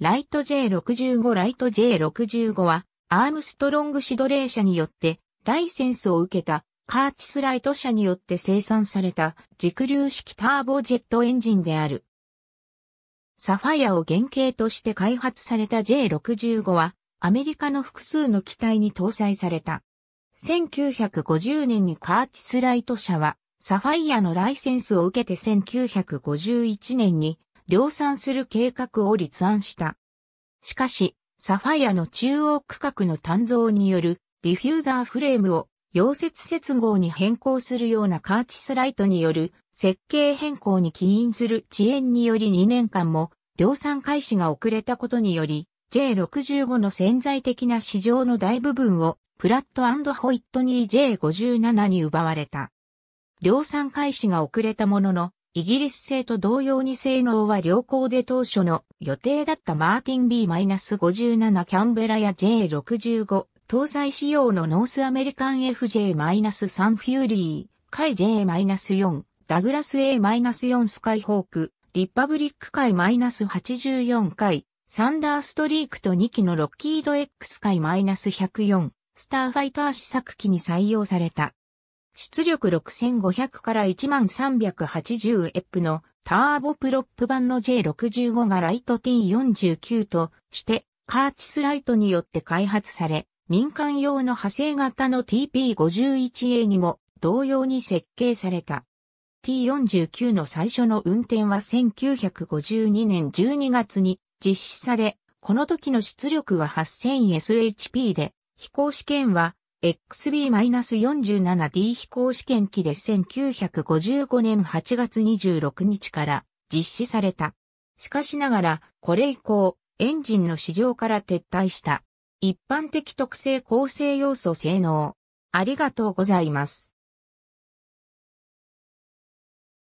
ライト J65 ライト J65 は、アームストロングシドレー社によって、ライセンスを受けた、カーチスライト社によって生産された、軸流式ターボジェットエンジンである。サファイアを原型として開発された J65 は、アメリカの複数の機体に搭載された。1950年にカーチスライト社は、サファイアのライセンスを受けて1951年に量産する計画を立案した。しかし、サファイアの中央区画の鍛造によるディフューザーフレームを溶接接合に変更するようなカーチスライトによる設計変更に起因する遅延により2年間も量産開始が遅れたことにより J65 の潜在的な市場の大部分をプラットホイットニー J57 に奪われた。量産開始が遅れたもののイギリス製と同様に性能は良好で当初の予定だったマーティン B-57 キャンベラや J65 搭載仕様のノースアメリカン FJ-3 フューリー、海 J-4、ダグラス A-4 スカイホーク、リッパブリック海 -84 イサンダーストリークと2機のロッキード X 海 -104、スターファイター試作機に採用された。出力6500から1380エップのターボプロップ版の J65 がライト T49 として、カーチスライトによって開発され、民間用の派生型の TP51A にも同様に設計された。T49 の最初の運転は1952年12月に実施され、この時の出力は 8000SHP で、飛行試験は XB-47D 飛行試験機で1955年8月26日から実施された。しかしながら、これ以降、エンジンの市場から撤退した。一般的特性構成要素性能。ありがとうございます。